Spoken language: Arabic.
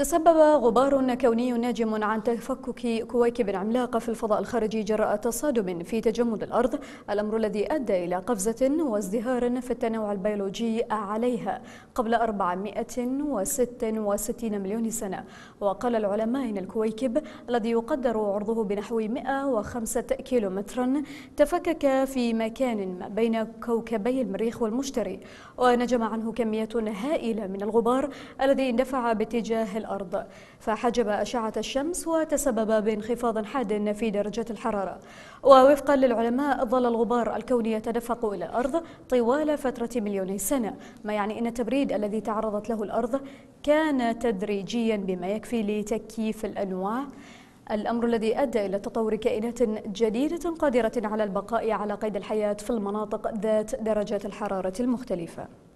تسبب غبار كوني ناجم عن تفكك كويكب عملاقة في الفضاء الخارجي جراء تصادم في تجمد الأرض الأمر الذي أدى إلى قفزة وازدهار في التنوع البيولوجي عليها قبل 466 مليون سنة وقال العلماء إن الكويكب الذي يقدر عرضه بنحو 105 كيلومترا تفكك في مكان ما بين كوكبي المريخ والمشتري ونجم عنه كمية هائلة من الغبار الذي اندفع باتجاه الأرض الأرض فحجب أشعة الشمس وتسبب بانخفاض حاد في درجة الحرارة ووفقا للعلماء ظل الغبار الكوني يتدفق إلى الأرض طوال فترة مليوني سنة ما يعني أن التبريد الذي تعرضت له الأرض كان تدريجيا بما يكفي لتكييف الأنواع الأمر الذي أدى إلى تطور كائنات جديدة قادرة على البقاء على قيد الحياة في المناطق ذات درجات الحرارة المختلفة